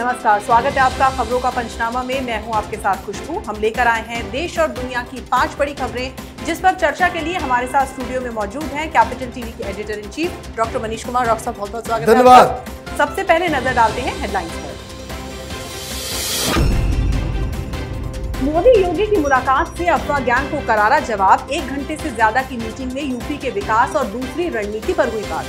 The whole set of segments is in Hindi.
नमस्कार स्वागत है आपका खबरों का पंचनामा में मैं हूं आपके साथ खुशबू हम लेकर आए हैं देश और दुनिया की पांच बड़ी खबरें जिस पर चर्चा के लिए हमारे साथ स्टूडियो में मौजूद हैं कैपिटल टीवी के editor in chief doctor Manish Kumar doctor साहब बहुत बहुत स्वागत धन्यवाद सबसे पहले नजर डालते हैं हेडलाइंस पर मोदी योगी की मुलाकात से अफवाह ज्ञान को करारा जवाब एक घंटे से ज्यादा की मीटिंग में यूपी के विकास और दूसरी रणनीति पर हुई बात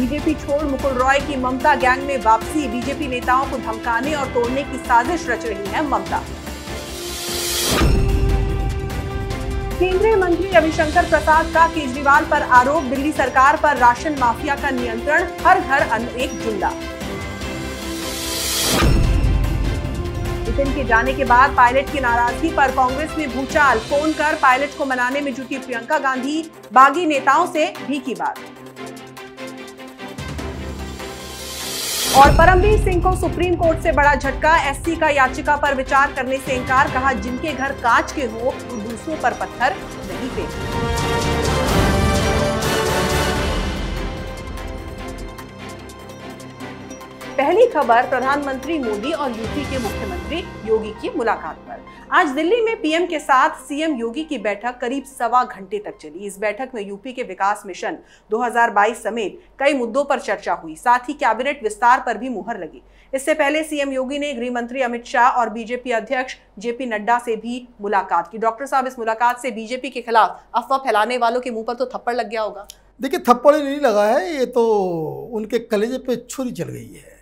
बीजेपी छोड़ मुकुल रॉय की ममता गैंग में वापसी बीजेपी नेताओं को धमकाने और तोड़ने की साजिश रच रही है ममता केंद्रीय मंत्री रविशंकर प्रसाद का केजरीवाल पर आरोप दिल्ली सरकार पर राशन माफिया का नियंत्रण हर घर अन्न एक जिंदा के जाने के बाद पायलट की नाराजगी पर कांग्रेस में भूचाल फोन कर पायलट को मनाने में जुटी प्रियंका गांधी बागी नेताओं से भी की बात और परमवीर सिंह को सुप्रीम कोर्ट से बड़ा झटका एससी का याचिका पर विचार करने से इंकार कहा जिनके घर कांच के हो तो दूसरों पर पत्थर नहीं फेंकते पहली खबर प्रधानमंत्री मोदी और यूपी के मुख्यमंत्री योगी की मुलाकात पर आज दिल्ली में पीएम के साथ सीएम योगी की बैठक करीब सवा घंटे तक चली इस बैठक में यूपी के विकास मिशन 2022 समेत कई मुद्दों पर चर्चा हुई साथ ही कैबिनेट विस्तार पर भी मुहर लगी इससे पहले सीएम योगी ने गृह मंत्री अमित शाह और बीजेपी अध्यक्ष जेपी नड्डा से भी मुलाकात की डॉक्टर साहब इस मुलाकात से बीजेपी के खिलाफ अफवाह फैलाने वालों के मुंह पर तो थप्पड़ लग गया होगा देखिए थप्पड़ नहीं लगा है ये तो उनके कलेजे पे छुरी चल गई है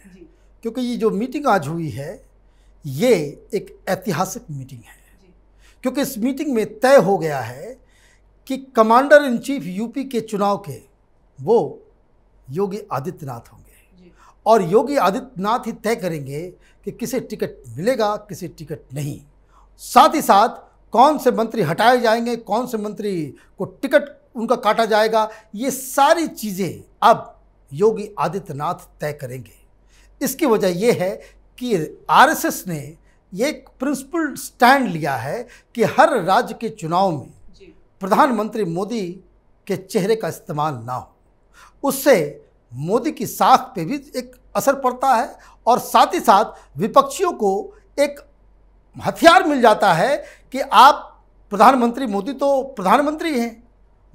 क्योंकि ये जो मीटिंग आज हुई है ये एक ऐतिहासिक मीटिंग है क्योंकि इस मीटिंग में तय हो गया है कि कमांडर इन चीफ यूपी के चुनाव के वो योगी आदित्यनाथ होंगे और योगी आदित्यनाथ ही तय करेंगे कि किसे टिकट मिलेगा किसे टिकट नहीं साथ ही साथ कौन से मंत्री हटाए जाएंगे कौन से मंत्री को टिकट उनका काटा जाएगा ये सारी चीज़ें अब योगी आदित्यनाथ तय करेंगे इसकी वजह यह है कि आरएसएस ने ये एक प्रिंसिपल स्टैंड लिया है कि हर राज्य के चुनाव में प्रधानमंत्री मोदी के चेहरे का इस्तेमाल ना हो उससे मोदी की साख पे भी एक असर पड़ता है और साथ ही साथ विपक्षियों को एक हथियार मिल जाता है कि आप प्रधानमंत्री मोदी तो प्रधानमंत्री हैं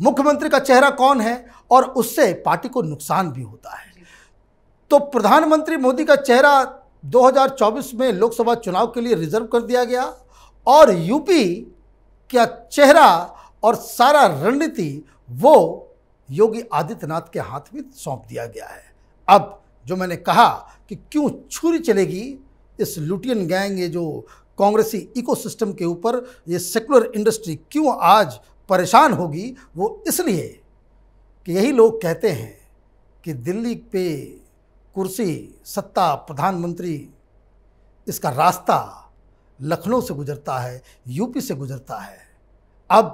मुख्यमंत्री का चेहरा कौन है और उससे पार्टी को नुकसान भी होता है तो प्रधानमंत्री मोदी का चेहरा 2024 में लोकसभा चुनाव के लिए रिजर्व कर दिया गया और यूपी का चेहरा और सारा रणनीति वो योगी आदित्यनाथ के हाथ में सौंप दिया गया है अब जो मैंने कहा कि क्यों छुरी चलेगी इस लुटियन गैंग ये जो कांग्रेसी इकोसिस्टम के ऊपर ये सेकुलर इंडस्ट्री क्यों आज परेशान होगी वो इसलिए कि यही लोग कहते हैं कि दिल्ली पे कुर्सी सत्ता प्रधानमंत्री इसका रास्ता लखनऊ से गुजरता है यूपी से गुजरता है अब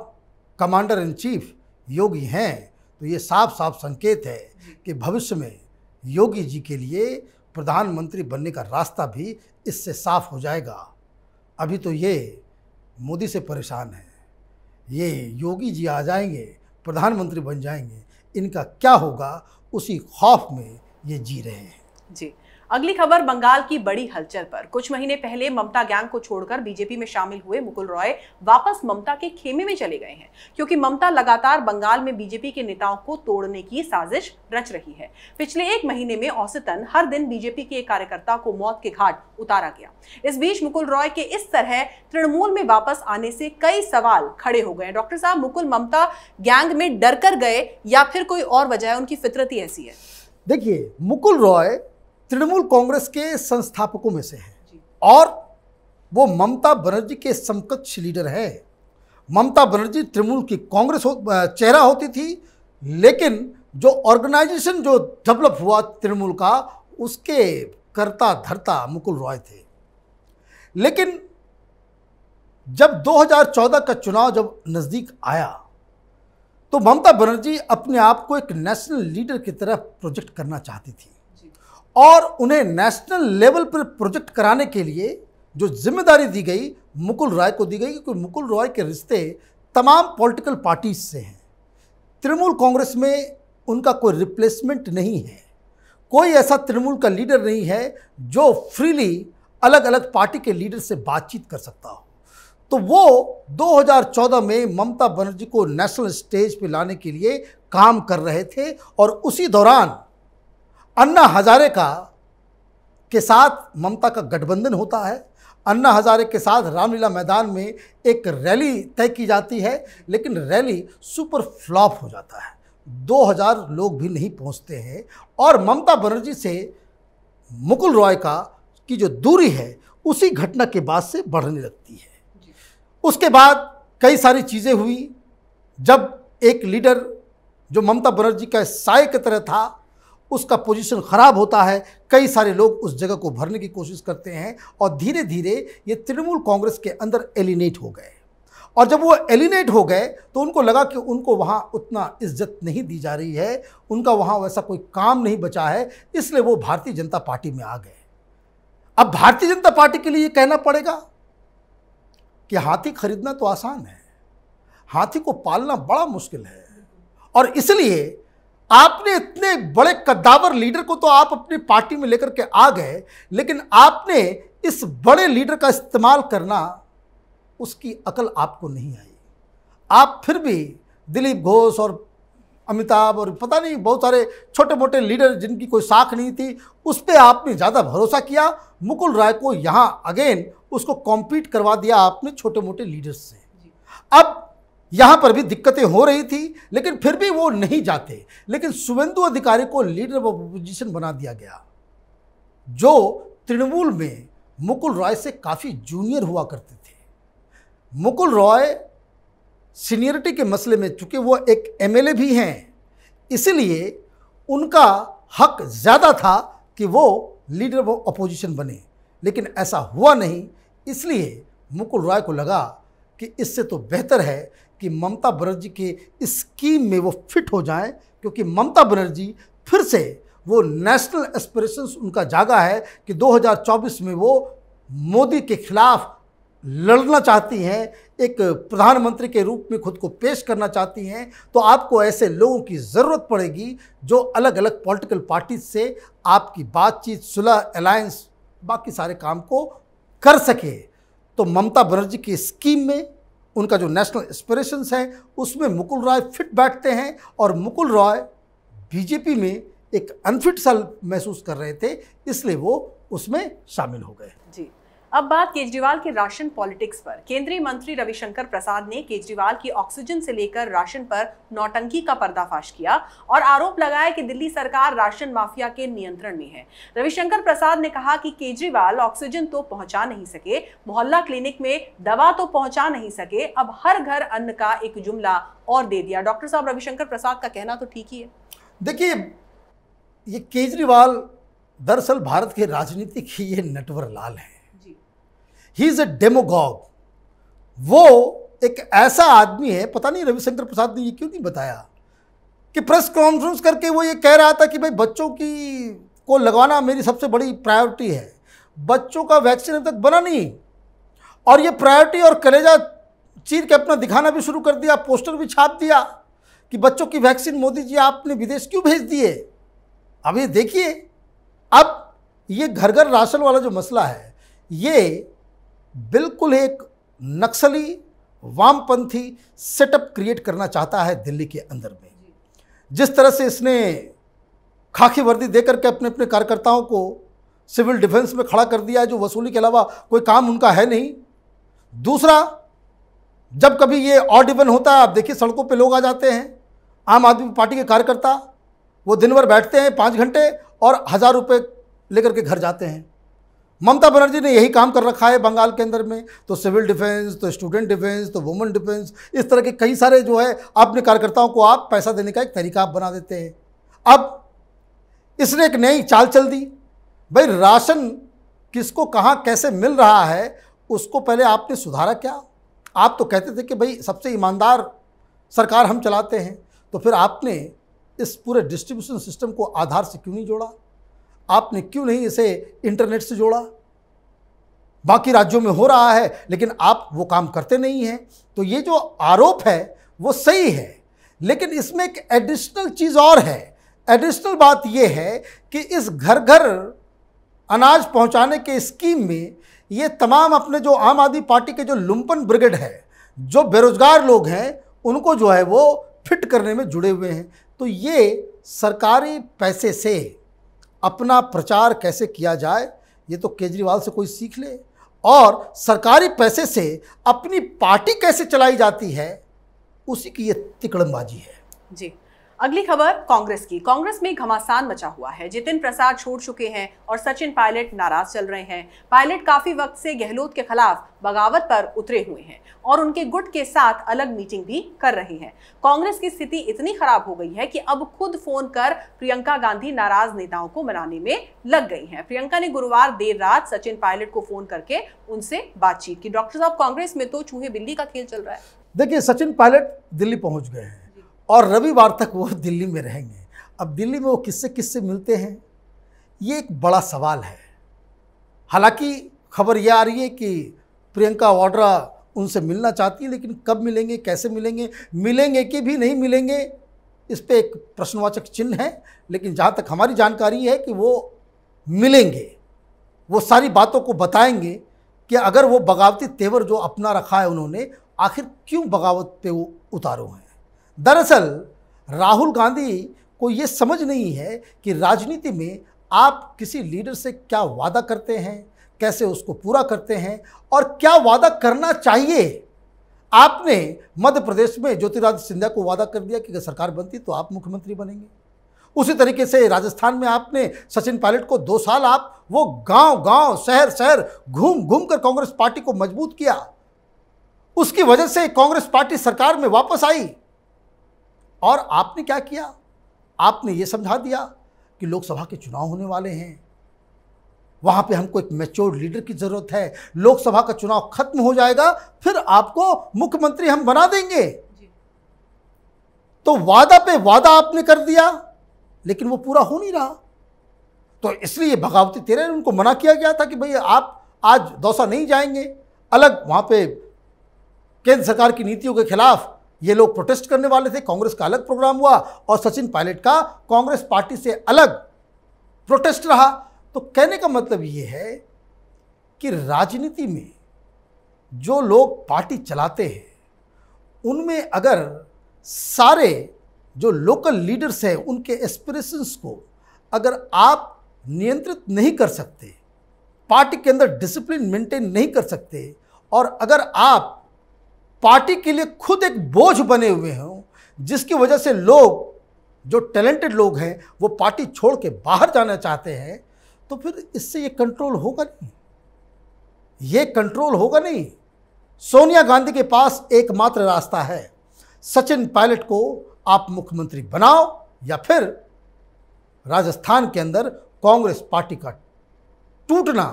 कमांडर इन चीफ योगी हैं तो ये साफ साफ संकेत है कि भविष्य में योगी जी के लिए प्रधानमंत्री बनने का रास्ता भी इससे साफ हो जाएगा अभी तो ये मोदी से परेशान है ये योगी जी आ जाएंगे प्रधानमंत्री बन जाएंगे इनका क्या होगा उसी खौफ में ये जी रहे हैं जी अगली खबर बंगाल की बड़ी हलचल पर कुछ महीने पहले ममता गैंग को छोड़कर बीजेपी में शामिल हुए मुकुल रॉय वापस ममता के खेमे में चले गए हैं क्योंकि ममता लगातार बंगाल में बीजेपी के नेताओं को तोड़ने की साजिश रच रही है पिछले एक महीने में औसतन हर दिन बीजेपी के एक कार्यकर्ता को मौत के घाट उतारा गया इस बीच मुकुल रॉय के इस तरह तृणमूल में वापस आने से कई सवाल खड़े हो गए डॉक्टर साहब मुकुल ममता गैंग में डर कर गए या फिर कोई और वजह उनकी फितरती ऐसी है देखिए मुकुल रॉय तृणमूल कांग्रेस के संस्थापकों में से हैं और वो ममता बनर्जी के समकक्ष लीडर हैं ममता बनर्जी तृणमूल की कांग्रेस हो, चेहरा होती थी लेकिन जो ऑर्गेनाइजेशन जो डेवलप हुआ तृणमूल का उसके करता धरता मुकुल रॉय थे लेकिन जब 2014 का चुनाव जब नज़दीक आया तो ममता बनर्जी अपने आप को एक नेशनल लीडर की तरह प्रोजेक्ट करना चाहती थी और उन्हें नेशनल लेवल पर प्रोजेक्ट कराने के लिए जो जिम्मेदारी दी गई मुकुल रॉय को दी गई क्योंकि मुकुल रॉय के रिश्ते तमाम पॉलिटिकल पार्टीज से हैं तृणमूल कांग्रेस में उनका कोई रिप्लेसमेंट नहीं है कोई ऐसा तृणमूल का लीडर नहीं है जो फ्रीली अलग अलग पार्टी के लीडर से बातचीत कर सकता हो तो वो 2014 में ममता बनर्जी को नेशनल स्टेज पे लाने के लिए काम कर रहे थे और उसी दौरान अन्ना हजारे का के साथ ममता का गठबंधन होता है अन्ना हजारे के साथ रामलीला मैदान में एक रैली तय की जाती है लेकिन रैली सुपर फ्लॉप हो जाता है 2000 लोग भी नहीं पहुंचते हैं और ममता बनर्जी से मुकुल रॉय का की जो दूरी है उसी घटना के बाद से बढ़ने लगती है उसके बाद कई सारी चीज़ें हुई जब एक लीडर जो ममता बनर्जी का साय की तरह था उसका पोजीशन ख़राब होता है कई सारे लोग उस जगह को भरने की कोशिश करते हैं और धीरे धीरे ये तृणमूल कांग्रेस के अंदर एलिनेट हो गए और जब वो एलिनेट हो गए तो उनको लगा कि उनको वहाँ उतना इज्जत नहीं दी जा रही है उनका वहाँ वैसा कोई काम नहीं बचा है इसलिए वो भारतीय जनता पार्टी में आ गए अब भारतीय जनता पार्टी के लिए ये कहना पड़ेगा कि हाथी खरीदना तो आसान है हाथी को पालना बड़ा मुश्किल है और इसलिए आपने इतने बड़े कद्दावर लीडर को तो आप अपनी पार्टी में लेकर के आ गए लेकिन आपने इस बड़े लीडर का इस्तेमाल करना उसकी अकल आपको नहीं आई आप फिर भी दिलीप घोष और अमिताभ और पता नहीं बहुत सारे छोटे मोटे लीडर जिनकी कोई साख नहीं थी उस पर आपने ज़्यादा भरोसा किया मुकुल राय को यहाँ अगेन उसको कॉम्पीट करवा दिया आपने छोटे मोटे लीडर्स से अब यहाँ पर भी दिक्कतें हो रही थी लेकिन फिर भी वो नहीं जाते लेकिन सुवेंदु अधिकारी को लीडर ऑफ अपोजिशन बना दिया गया जो तृणमूल में मुकुल रॉय से काफ़ी जूनियर हुआ करते थे मुकुल रॉय सीनियरिटी के मसले में चूँकि वो एक एमएलए भी हैं इसलिए उनका हक ज़्यादा था कि वो लीडर ऑफ अपोजिशन बने लेकिन ऐसा हुआ नहीं इसलिए मुकुल रॉय को लगा कि इससे तो बेहतर है कि ममता बनर्जी के स्कीम में वो फिट हो जाएं क्योंकि ममता बनर्जी फिर से वो नेशनल एस्पिरेशंस उनका जागा है कि 2024 में वो मोदी के खिलाफ लड़ना चाहती हैं एक प्रधानमंत्री के रूप में खुद को पेश करना चाहती हैं तो आपको ऐसे लोगों की ज़रूरत पड़ेगी जो अलग अलग पॉलिटिकल पार्टीज से आपकी बातचीत सुलह अलायंस बाकी सारे काम को कर सके तो ममता बनर्जी की स्कीम में उनका जो नेशनल एस्पिरेशंस है उसमें मुकुल रॉय फिट बैठते हैं और मुकुल रॉय बीजेपी में एक अनफिट सल महसूस कर रहे थे इसलिए वो उसमें शामिल हो गए जी अब बात केजरीवाल के राशन पॉलिटिक्स पर केंद्रीय मंत्री रविशंकर प्रसाद ने केजरीवाल की ऑक्सीजन से लेकर राशन पर नौटंकी का पर्दाफाश किया और आरोप लगाया कि दिल्ली सरकार राशन माफिया के नियंत्रण में है रविशंकर प्रसाद ने कहा कि केजरीवाल ऑक्सीजन तो पहुंचा नहीं सके मोहल्ला क्लिनिक में दवा तो पहुंचा नहीं सके अब हर घर अन्न का एक जुमला और दे दिया डॉक्टर साहब रविशंकर प्रसाद का कहना तो ठीक ही है देखिए ये केजरीवाल दरअसल भारत के राजनीतिक ही ये नटवर लाल हैं ही इज़ अ डेमोगॉग वो एक ऐसा आदमी है पता नहीं रविशंकर प्रसाद ने ये क्यों नहीं बताया कि प्रेस कॉन्फ्रेंस करके वो ये कह रहा था कि भाई बच्चों की को लगवाना मेरी सबसे बड़ी प्रायोरिटी है बच्चों का वैक्सीन अब तक बना नहीं और ये प्रायोरिटी और कलेजा चीर के अपना दिखाना भी शुरू कर दिया पोस्टर भी छाप दिया कि बच्चों की वैक्सीन मोदी जी आपने विदेश क्यों भेज दिए अब ये देखिए अब ये घर घर राशन वाला जो मसला है ये बिल्कुल एक नक्सली वामपंथी सेटअप क्रिएट करना चाहता है दिल्ली के अंदर में जिस तरह से इसने खाकी वर्दी दे करके अपने अपने कार्यकर्ताओं को सिविल डिफेंस में खड़ा कर दिया है जो वसूली के अलावा कोई काम उनका है नहीं दूसरा जब कभी ये ऑड इवन होता है आप देखिए सड़कों पे लोग आ जाते हैं आम आदमी पार्टी के कार्यकर्ता वो दिन भर बैठते हैं पाँच घंटे और हज़ार रुपये लेकर के घर जाते हैं ममता बनर्जी ने यही काम कर रखा है बंगाल के अंदर में तो सिविल डिफेंस तो स्टूडेंट डिफेंस तो वुमेन डिफेंस इस तरह के कई सारे जो है अपने कार्यकर्ताओं को आप पैसा देने का एक तरीका आप बना देते हैं अब इसने एक नई चाल चल दी भाई राशन किसको कहाँ कैसे मिल रहा है उसको पहले आपने सुधारा क्या आप तो कहते थे कि भाई सबसे ईमानदार सरकार हम चलाते हैं तो फिर आपने इस पूरे डिस्ट्रीब्यूशन सिस्टम को आधार से क्यों नहीं जोड़ा आपने क्यों नहीं इसे इंटरनेट से जोड़ा बाकी राज्यों में हो रहा है लेकिन आप वो काम करते नहीं हैं तो ये जो आरोप है वो सही है लेकिन इसमें एक एडिशनल चीज़ और है एडिशनल बात यह है कि इस घर घर अनाज पहुंचाने के स्कीम में ये तमाम अपने जो आम आदमी पार्टी के जो लुम्पन ब्रिगेड है जो बेरोजगार लोग हैं उनको जो है वो फिट करने में जुड़े हुए हैं तो ये सरकारी पैसे से अपना प्रचार कैसे किया जाए ये तो केजरीवाल से कोई सीख ले और सरकारी पैसे से अपनी पार्टी कैसे चलाई जाती है उसी की ये तिकड़मबाजी है जी अगली खबर कांग्रेस की कांग्रेस में घमासान मचा हुआ है जितिन प्रसाद छोड़ चुके हैं और सचिन पायलट नाराज चल रहे हैं पायलट काफी वक्त से गहलोत के खिलाफ बगावत पर उतरे हुए हैं और उनके गुट के साथ अलग मीटिंग भी कर रहे हैं कांग्रेस की स्थिति इतनी खराब हो गई है कि अब खुद फोन कर प्रियंका गांधी नाराज नेताओं को मनाने में लग गई हैं प्रियंका ने गुरुवार देर रात सचिन पायलट को फोन करके उनसे बातचीत की डॉक्टर साहब कांग्रेस में तो चूहे बिल्ली का खेल चल रहा है देखिए सचिन पायलट दिल्ली पहुंच गए हैं और रविवार तक वो दिल्ली में रहेंगे अब दिल्ली में वो किससे किससे मिलते हैं ये एक बड़ा सवाल है हालांकि खबर यह आ रही है कि प्रियंका वाड्रा उनसे मिलना चाहती है लेकिन कब मिलेंगे कैसे मिलेंगे मिलेंगे कि भी नहीं मिलेंगे इस पर एक प्रश्नवाचक चिन्ह है लेकिन जहाँ तक हमारी जानकारी है कि वो मिलेंगे वो सारी बातों को बताएंगे कि अगर वो बगावती तेवर जो अपना रखा है उन्होंने आखिर क्यों बगावत पे वो उतारो हैं दरअसल राहुल गांधी को ये समझ नहीं है कि राजनीति में आप किसी लीडर से क्या वादा करते हैं कैसे उसको पूरा करते हैं और क्या वादा करना चाहिए आपने मध्य प्रदेश में ज्योतिरादित्य सिंधिया को वादा कर दिया कि अगर सरकार बनती तो आप मुख्यमंत्री बनेंगे उसी तरीके से राजस्थान में आपने सचिन पायलट को दो साल आप वो गांव गांव शहर शहर घूम घूम कर कांग्रेस पार्टी को मजबूत किया उसकी वजह से कांग्रेस पार्टी सरकार में वापस आई और आपने क्या किया आपने ये समझा दिया कि लोकसभा के चुनाव होने वाले हैं वहाँ पे हमको एक मेच्योर लीडर की ज़रूरत है लोकसभा का चुनाव खत्म हो जाएगा फिर आपको मुख्यमंत्री हम बना देंगे तो वादा पे वादा आपने कर दिया लेकिन वो पूरा हो नहीं रहा तो इसलिए बगावती तेरे उनको मना किया गया था कि भाई आप आज दौसा नहीं जाएंगे अलग वहाँ पे केंद्र सरकार की नीतियों के खिलाफ ये लोग प्रोटेस्ट करने वाले थे कांग्रेस का अलग प्रोग्राम हुआ और सचिन पायलट का कांग्रेस पार्टी से अलग प्रोटेस्ट रहा तो कहने का मतलब ये है कि राजनीति में जो लोग पार्टी चलाते हैं उनमें अगर सारे जो लोकल लीडर्स हैं उनके एस्पिरेशंस को अगर आप नियंत्रित नहीं कर सकते पार्टी के अंदर डिसिप्लिन मेंटेन नहीं कर सकते और अगर आप पार्टी के लिए खुद एक बोझ बने हुए हों जिसकी वजह से लोग जो टैलेंटेड लोग हैं वो पार्टी छोड़ के बाहर जाना चाहते हैं तो फिर इससे ये कंट्रोल होगा नहीं ये कंट्रोल होगा नहीं सोनिया गांधी के पास एकमात्र रास्ता है सचिन पायलट को आप मुख्यमंत्री बनाओ या फिर राजस्थान के अंदर कांग्रेस पार्टी का टूटना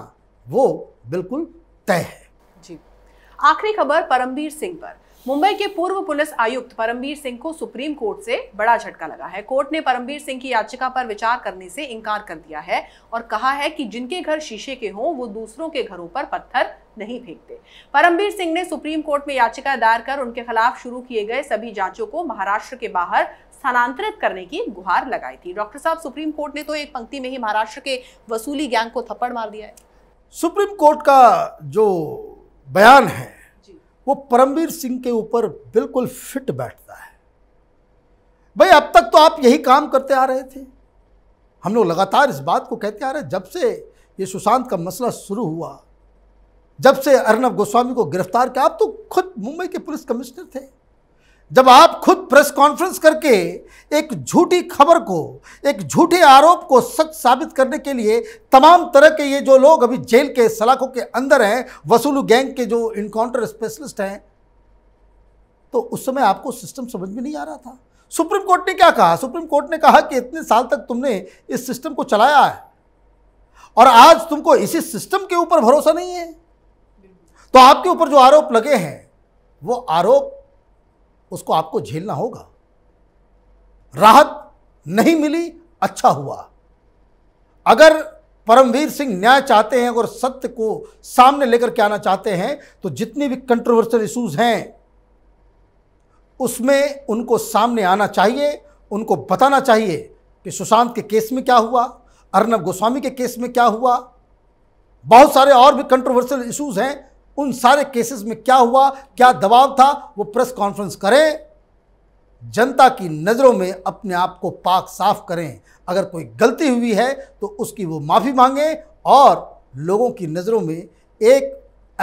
वो बिल्कुल तय है आखिरी खबर परमवीर सिंह पर मुंबई के पूर्व पुलिस आयुक्त परमवीर सिंह को सुप्रीम कोर्ट से बड़ा झटका लगा है कोर्ट ने परमवीर सिंह की याचिका पर विचार करने से इनकार कर दिया है और कहा है कि जिनके घर शीशे के हों वो दूसरों के घरों पर पत्थर नहीं फेंकते परमवीर सिंह ने सुप्रीम कोर्ट में याचिका दायर कर उनके खिलाफ शुरू किए गए सभी जांचों को महाराष्ट्र के बाहर स्थानांतरित करने की गुहार लगाई थी डॉक्टर साहब सुप्रीम कोर्ट ने तो एक पंक्ति में ही महाराष्ट्र के वसूली गैंग को थप्पड़ मार दिया है सुप्रीम कोर्ट का जो बयान है वो परमवीर सिंह के ऊपर बिल्कुल फिट बैठता है भाई अब तक तो आप यही काम करते आ रहे थे हम लोग लगातार इस बात को कहते आ रहे जब से ये सुशांत का मसला शुरू हुआ जब से अर्नब गोस्वामी को गिरफ्तार किया आप तो खुद मुंबई के पुलिस कमिश्नर थे जब आप खुद प्रेस कॉन्फ्रेंस करके एक झूठी खबर को एक झूठे आरोप को सच साबित करने के लिए तमाम तरह के ये जो लोग अभी जेल के सलाखों के अंदर हैं वसूलू गैंग के जो इनकाउंटर स्पेशलिस्ट हैं तो उस समय आपको सिस्टम समझ में नहीं आ रहा था सुप्रीम कोर्ट ने क्या कहा सुप्रीम कोर्ट ने कहा कि इतने साल तक तुमने इस सिस्टम को चलाया है और आज तुमको इसी सिस्टम के ऊपर भरोसा नहीं है तो आपके ऊपर जो आरोप लगे हैं वो आरोप उसको आपको झेलना होगा राहत नहीं मिली अच्छा हुआ अगर परमवीर सिंह न्याय चाहते हैं और सत्य को सामने लेकर के आना चाहते हैं तो जितनी भी कंट्रोवर्शियल इश्यूज हैं उसमें उनको सामने आना चाहिए उनको बताना चाहिए कि सुशांत के केस में क्या हुआ अर्नब गोस्वामी के केस में क्या हुआ बहुत सारे और भी कंट्रोवर्शियल इश्यूज हैं उन सारे केसेस में क्या हुआ क्या दबाव था वो प्रेस कॉन्फ्रेंस करें जनता की नज़रों में अपने आप को पाक साफ करें अगर कोई गलती हुई है तो उसकी वो माफ़ी मांगें और लोगों की नज़रों में एक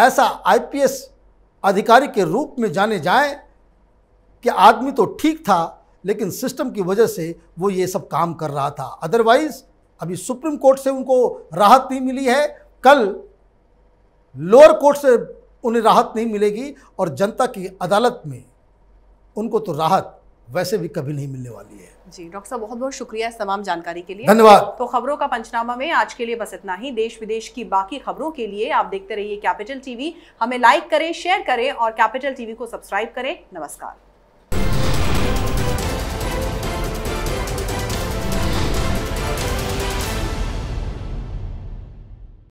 ऐसा आईपीएस अधिकारी के रूप में जाने जाएं कि आदमी तो ठीक था लेकिन सिस्टम की वजह से वो ये सब काम कर रहा था अदरवाइज़ अभी सुप्रीम कोर्ट से उनको राहत नहीं मिली है कल लोअर कोर्ट से उन्हें राहत नहीं मिलेगी और जनता की अदालत में उनको तो राहत वैसे भी कभी नहीं मिलने वाली है जी डॉक्टर साहब बहुत बहुत शुक्रिया इस तमाम जानकारी के लिए धन्यवाद तो खबरों का पंचनामा में आज के लिए बस इतना ही देश विदेश की बाकी खबरों के लिए आप देखते रहिए कैपिटल टीवी हमें लाइक करें शेयर करें और कैपिटल टीवी को सब्सक्राइब करें नमस्कार